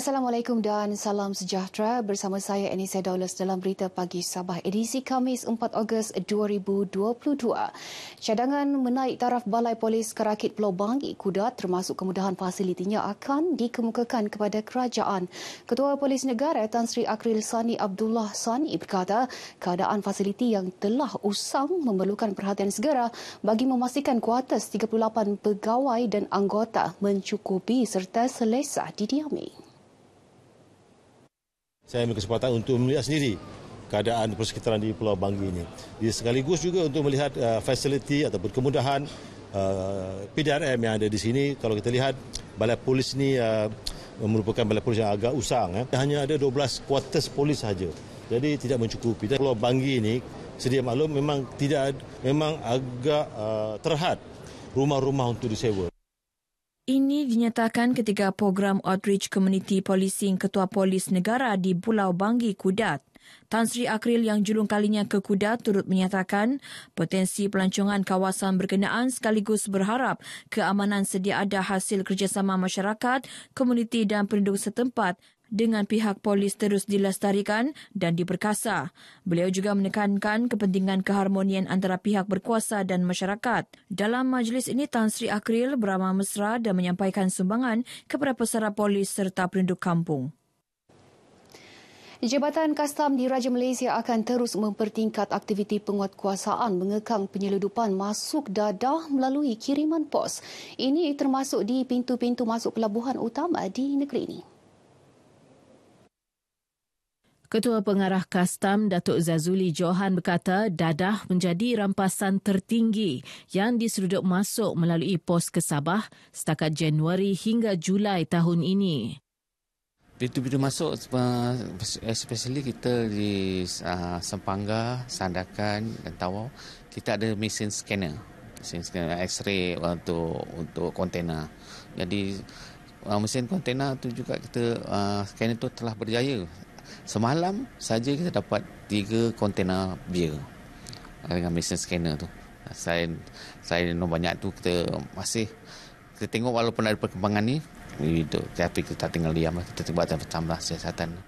Assalamualaikum dan salam sejahtera bersama saya Anissa Daulas dalam berita pagi Sabah edisi Kamis 4 Ogos 2022. Cadangan menaik taraf balai polis kerakit Pulau Bangi Kudat termasuk kemudahan fasilitinya akan dikemukakan kepada kerajaan. Ketua Polis Negara Tan Sri Akril Sani Abdullah Sani berkata keadaan fasiliti yang telah usang memerlukan perhatian segera bagi memastikan kuartus 38 pegawai dan anggota mencukupi serta selesa didiami saya ambil kesempatan untuk melihat sendiri keadaan persekitaran di Pulau Banggi ini. Di sekaligus juga untuk melihat uh, fasiliti ataupun kemudahan uh, PDRM yang ada di sini. Kalau kita lihat balai polis ini uh, merupakan balai polis yang agak usang. Eh. Hanya ada 12 kuartus polis saja. Jadi tidak mencukupi. Dan Pulau Banggi ini sedia maklum memang tidak memang agak uh, terhad rumah-rumah untuk disewa. Ini dinyatakan ketika program outreach community policing Ketua Polis Negara di Pulau Banggi, Kudat. Tan Sri Akril yang julung kalinya ke Kudat turut menyatakan potensi pelancongan kawasan berkenaan sekaligus berharap keamanan sedia ada hasil kerjasama masyarakat, komuniti dan penduduk setempat dengan pihak polis terus dilestarikan dan diperkasa. Beliau juga menekankan kepentingan keharmonian antara pihak berkuasa dan masyarakat. Dalam majlis ini, Tan Sri Akril beramal mesra dan menyampaikan sumbangan kepada pesara polis serta penduduk kampung. Jabatan Kastam di Raja Malaysia akan terus mempertingkat aktiviti penguatkuasaan mengekang penyeludupan masuk dadah melalui kiriman pos. Ini termasuk di pintu-pintu masuk pelabuhan utama di negeri ini. Ketua Pengarah Kastam Datuk Zazuli Johan berkata dadah menjadi rampasan tertinggi yang diseruduk masuk melalui pos ke Sabah setakat Januari hingga Julai tahun ini. Pintu-pintu masuk eh, especially kita di uh, Sempangga, Sandakan dan Tawau, kita ada mesin scanner. Mesin scanner X-ray untuk untuk kontena. Jadi uh, mesin kontena itu juga kita uh, scanner tu telah berjaya Semalam saja kita dapat tiga kontena beer eh, dengan mesin scanner tu. Saya saya nombor banyak tu kita masih kita tengok walaupun ada perkembangan ni itu tapi kita tak tinggal diam lah. kita tiba dan bertambah siasatan.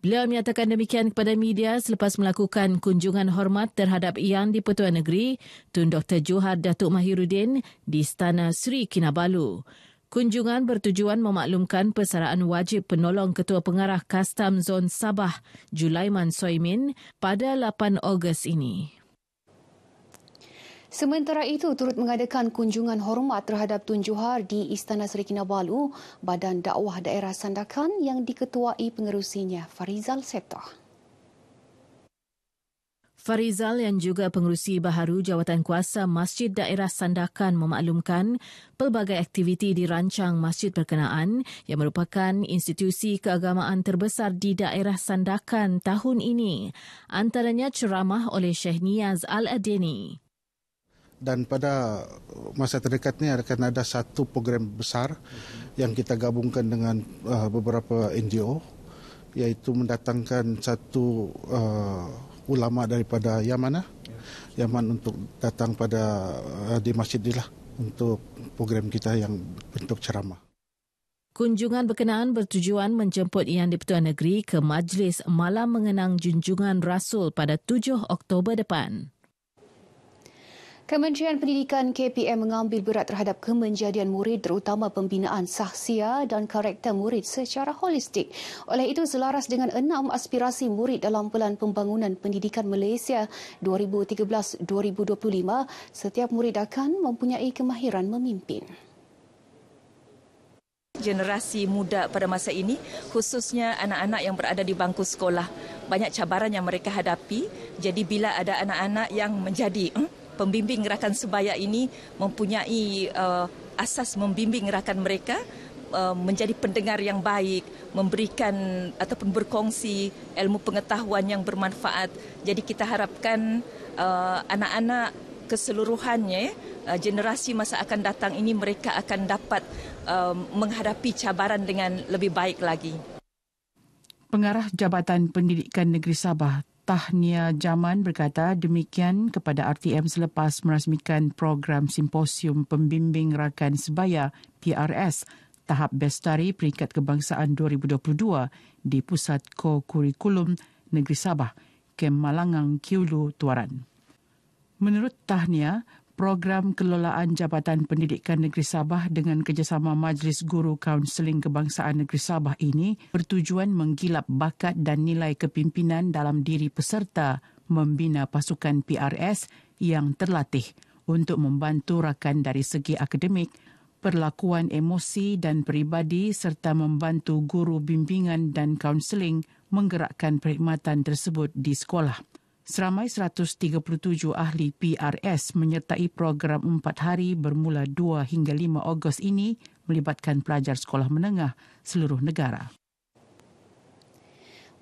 Beliau menyatakan demikian kepada media selepas melakukan kunjungan hormat terhadap Yang di Pertuan Negeri, Tun Dr. Johar Datuk Mahirudin di Istana Sri Kinabalu. Kunjungan bertujuan memaklumkan persaraan wajib penolong Ketua Pengarah Kastam Zon Sabah, Julaiman Soimin, pada 8 Ogos ini. Sementara itu, turut mengadakan kunjungan hormat terhadap Tun Johar di Istana Seri Kinabalu, Badan Dakwah Daerah Sandakan yang diketuai pengerusinya Farizal Setah. Farizal yang juga pengerusi baharu jawatan kuasa Masjid Daerah Sandakan memaklumkan pelbagai aktiviti dirancang masjid berkenaan yang merupakan institusi keagamaan terbesar di daerah Sandakan tahun ini antaranya ceramah oleh Syekh Niaz Al-Adini dan pada masa terdekat ini akan ada satu program besar yang kita gabungkan dengan uh, beberapa NGO iaitu mendatangkan satu uh, ulama daripada Yaman lah. Ya. Yaman untuk datang pada uh, di masjid lah untuk program kita yang bentuk ceramah. Kunjungan berkenaan bertujuan menjemput Yang di-Pertuan Negeri ke Majlis Malam Mengenang Junjungan Rasul pada 7 Oktober depan. Kementerian Pendidikan KPM mengambil berat terhadap kemenjadian murid terutama pembinaan sahsia dan karakter murid secara holistik. Oleh itu, selaras dengan enam aspirasi murid dalam Pelan Pembangunan Pendidikan Malaysia 2013-2025, setiap murid akan mempunyai kemahiran memimpin generasi muda pada masa ini khususnya anak-anak yang berada di bangku sekolah banyak cabaran yang mereka hadapi jadi bila ada anak-anak yang menjadi hmm? pembimbing gerakan sebaya ini mempunyai uh, asas membimbing gerakan mereka uh, menjadi pendengar yang baik, memberikan ataupun berkongsi ilmu pengetahuan yang bermanfaat. Jadi kita harapkan uh, anak-anak keseluruhannya uh, generasi masa akan datang ini mereka akan dapat uh, menghadapi cabaran dengan lebih baik lagi. Pengarah Jabatan Pendidikan Negeri Sabah Tahnia Jaman berkata demikian kepada RTM selepas merasmikan program simposium pembimbing rakan sebaya PRS tahap bestari peringkat kebangsaan 2022 di Pusat ko-kurikulum Negeri Sabah, Kem Malangang, Kiulu, Tuaran. Menurut Tahnia, program kelolaan Jabatan Pendidikan Negeri Sabah dengan kerjasama Majlis Guru Kaunseling Kebangsaan Negeri Sabah ini bertujuan menggilap bakat dan nilai kepimpinan dalam diri peserta membina pasukan PRS yang terlatih untuk membantu rakan dari segi akademik, perlakuan emosi dan peribadi serta membantu guru bimbingan dan kaunseling menggerakkan perkhidmatan tersebut di sekolah. Seramai 137 ahli PRS menyertai program 4 hari bermula 2 hingga 5 Ogos ini melibatkan pelajar sekolah menengah seluruh negara.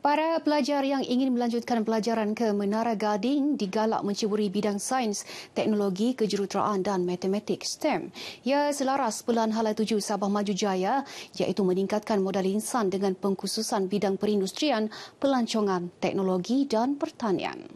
Para pelajar yang ingin melanjutkan pelajaran ke Menara Gading digalak menceburi bidang sains, teknologi, kejuruteraan dan matematik STEM. Ia selaras Pelan Hala tuju Sabah Maju Jaya iaitu meningkatkan modal insan dengan pengkhususan bidang perindustrian, pelancongan, teknologi dan pertanian.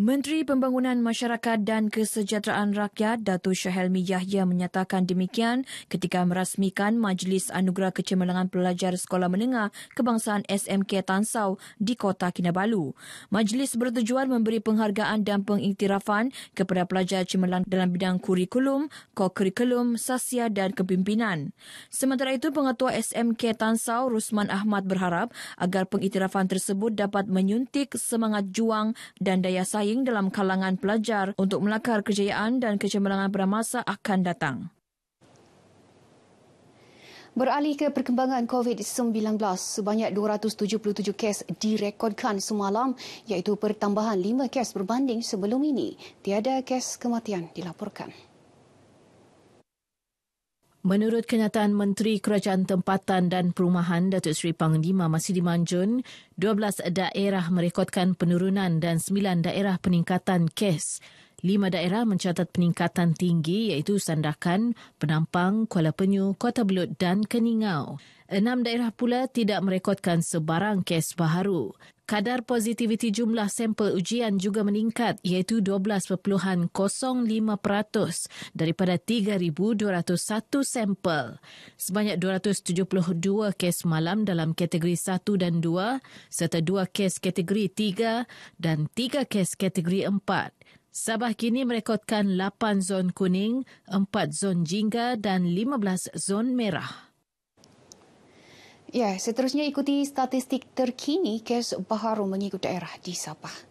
Menteri Pembangunan Masyarakat dan Kesejahteraan Rakyat Datuk Syahelmi Yahya menyatakan demikian ketika merasmikan Majlis Anugerah Kecemerlangan Pelajar Sekolah Menengah Kebangsaan SMK Tansau di Kota Kinabalu. Majlis bertujuan memberi penghargaan dan pengiktirafan kepada pelajar cemerlang dalam bidang kurikulum, kokurikulum, sasia dan kepimpinan. Sementara itu, Pengetua SMK Tansau Rusman Ahmad berharap agar pengiktirafan tersebut dapat menyuntik semangat juang dan daya saing bersaing dalam kalangan pelajar untuk melakar kejayaan dan kecemerlangan pada masa akan datang. Beralih ke perkembangan COVID-19, sebanyak 277 kes direkodkan semalam iaitu pertambahan 5 kes berbanding sebelum ini. Tiada kes kematian dilaporkan. Menurut kenyataan Menteri Kerajaan Tempatan dan Perumahan Datuk Seri Panglima Masidi Manjun, 12 daerah merekodkan penurunan dan 9 daerah peningkatan kes. 5 daerah mencatat peningkatan tinggi iaitu Sandakan, Penampang, Kuala Penyu, Kota Belud dan Keningau. 6 daerah pula tidak merekodkan sebarang kes baharu. Kadar positiviti jumlah sampel ujian juga meningkat iaitu 12.05% daripada 3201 sampel. Sebanyak 272 kes malam dalam kategori 1 dan 2 serta 2 kes kategori 3 dan 3 kes kategori 4. Sabah kini merekodkan 8 zon kuning, 4 zon jingga dan 15 zon merah. Ya, seterusnya ikuti statistik terkini kes baharu mengikut daerah di Sabah.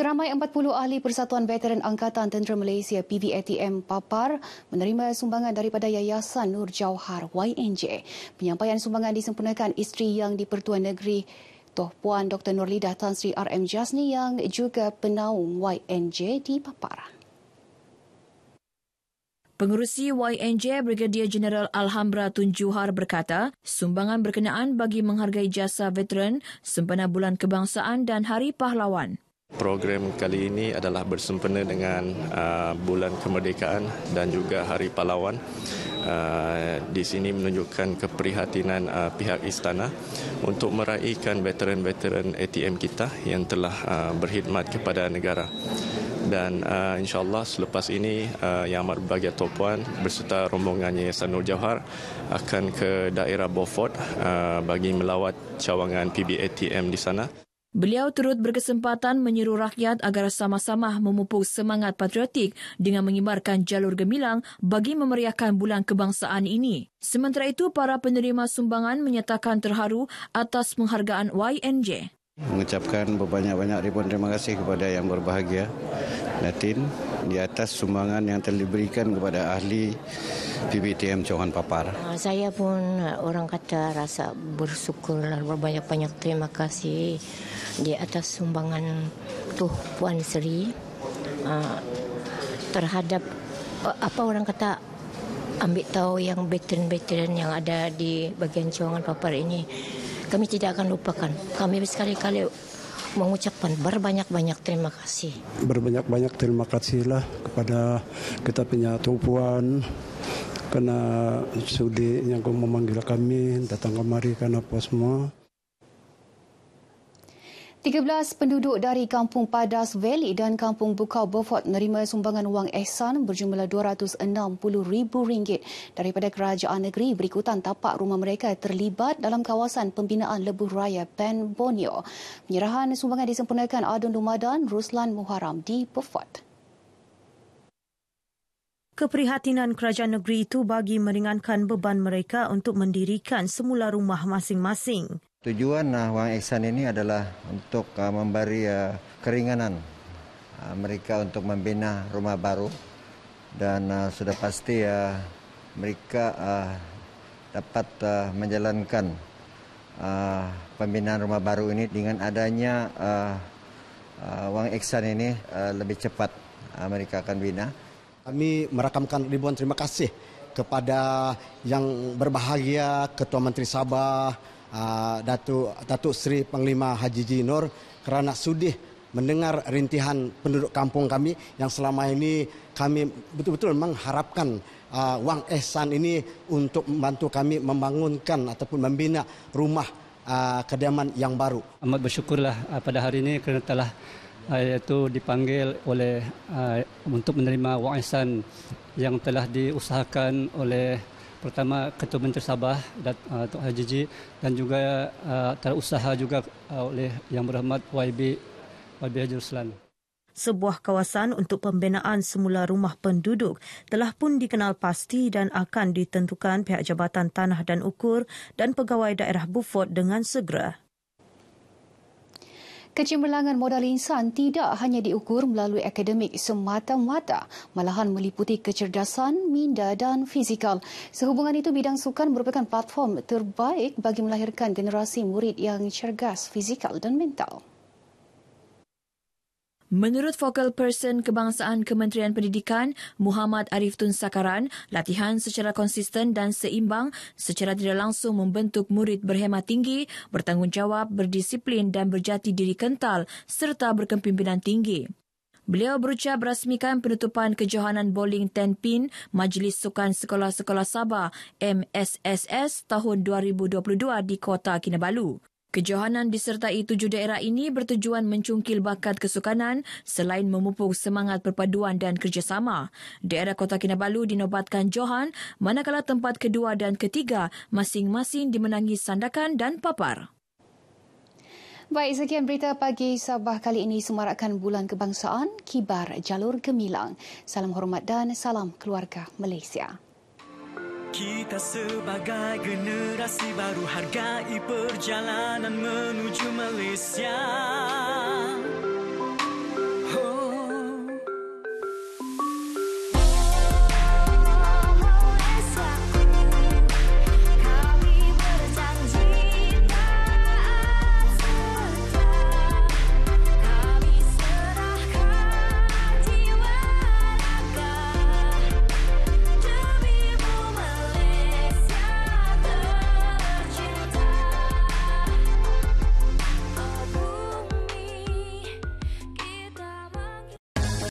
Seramai 40 ahli Persatuan Veteran Angkatan Tentera Malaysia PVATM Papar menerima sumbangan daripada Yayasan Nur Jauhar YNJ. Penyampaian sumbangan disempurnakan isteri yang di Pertuan negeri Toh Puan Dr. Nurlidah Tan Sri RM Jasni yang juga penaung YNJ di Papar. Pengurusi YNJ Brigadier General Alhambra Tun Juhar berkata, sumbangan berkenaan bagi menghargai jasa veteran sempena bulan kebangsaan dan Hari Pahlawan. Program kali ini adalah bersempena dengan uh, bulan kemerdekaan dan juga Hari Pahlawan. Uh, di sini menunjukkan keprihatinan uh, pihak istana untuk meraihkan veteran-veteran ATM kita yang telah uh, berkhidmat kepada negara. Dan uh, insyaAllah selepas ini uh, Yang Amat Berbahagia Tuan Puan berserta rombongan Yayasan Nur Jauhar akan ke daerah Beaufort uh, bagi melawat cawangan PBATM di sana. Beliau turut berkesempatan menyeru rakyat agar sama-sama memupuk semangat patriotik dengan mengibarkan jalur gemilang bagi memeriahkan bulan kebangsaan ini. Sementara itu, para penerima sumbangan menyatakan terharu atas penghargaan YNJ. Mengucapkan berbanyak-banyak ribuan terima kasih kepada yang berbahagia, Latin, di atas sumbangan yang telah diberikan kepada ahli PBTM Johan Papar. Ah, saya pun eh, orang kata rasa bersyukur dan lah, berbanyak-banyak terima kasih di atas sumbangan Tuh Puan Seri ah, terhadap eh, apa orang kata ambil tahu yang veteran-veteran yang ada di bagian cawangan papar ini kami tidak akan lupakan kami sekali-kali mengucapkan berbanyak-banyak terima kasih. Berbanyak-banyak terima kasihlah kepada kita punya tumpuan karena sudi yang memanggil kami datang kemari karena apa semua. 13 penduduk dari Kampung Padas Valley dan Kampung Bukau Beaufort menerima sumbangan wang ehsan berjumlah RM260,000 daripada kerajaan negeri berikutan tapak rumah mereka terlibat dalam kawasan pembinaan lebuh raya Pan Bonio. Penyerahan sumbangan disempurnakan Adun Lumadan Ruslan Muharram di Beaufort. Keprihatinan kerajaan negeri itu bagi meringankan beban mereka untuk mendirikan semula rumah masing-masing. Tujuan uh, wang Ihsan ini adalah untuk uh, memberi uh, keringanan uh, mereka untuk membina rumah baru dan uh, sudah pasti uh, mereka uh, dapat uh, menjalankan uh, pembinaan rumah baru ini dengan adanya uh, uh, wang Ihsan ini uh, lebih cepat uh, mereka akan bina. Kami merakamkan ribuan terima kasih kepada yang berbahagia Ketua Menteri Sabah, Ah, Datuk Datuk Seri Panglima Haji Ji kerana sudah mendengar rintihan penduduk kampung kami yang selama ini kami betul-betul mengharapkan uh, wang ehsan ini untuk membantu kami membangunkan ataupun membina rumah uh, kediaman yang baru. Amat bersyukurlah uh, pada hari ini kerana telah iaitu dipanggil oleh uh, untuk menerima wang ehsan yang telah diusahakan oleh pertama Ketua Menteri Sabah Datuk eh, Haji Ji dan juga uh, terusaha juga eh, oleh Yang Berhormat YB YB Haji Ruslan. Sebuah kawasan untuk pembinaan semula rumah penduduk telah pun dikenal pasti dan akan ditentukan pihak Jabatan Tanah dan Ukur dan Pegawai Daerah Beaufort dengan segera. Kecemerlangan modal insan tidak hanya diukur melalui akademik semata-mata, malahan meliputi kecerdasan, minda dan fizikal. Sehubungan itu, bidang sukan merupakan platform terbaik bagi melahirkan generasi murid yang cergas fizikal dan mental. Menurut focal person kebangsaan Kementerian Pendidikan, Muhammad Arif Tun Sakaran, latihan secara konsisten dan seimbang secara tidak langsung membentuk murid berhemat tinggi, bertanggungjawab, berdisiplin dan berjati diri kental serta berkepimpinan tinggi. Beliau berucap rasmikan penutupan kejohanan bowling Tenpin Majlis Sukan Sekolah-Sekolah Sabah MSSS tahun 2022 di Kota Kinabalu. Kejohanan disertai tujuh daerah ini bertujuan mencungkil bakat kesukanan selain memupuk semangat perpaduan dan kerjasama. Daerah Kota Kinabalu dinobatkan Johan manakala tempat kedua dan ketiga masing-masing dimenangi sandakan dan papar. Baik, sekian berita pagi Sabah kali ini semarakkan bulan kebangsaan Kibar Jalur Gemilang. Salam hormat dan salam keluarga Malaysia. Kita sebagai generasi baru hargai perjalanan menuju Malaysia.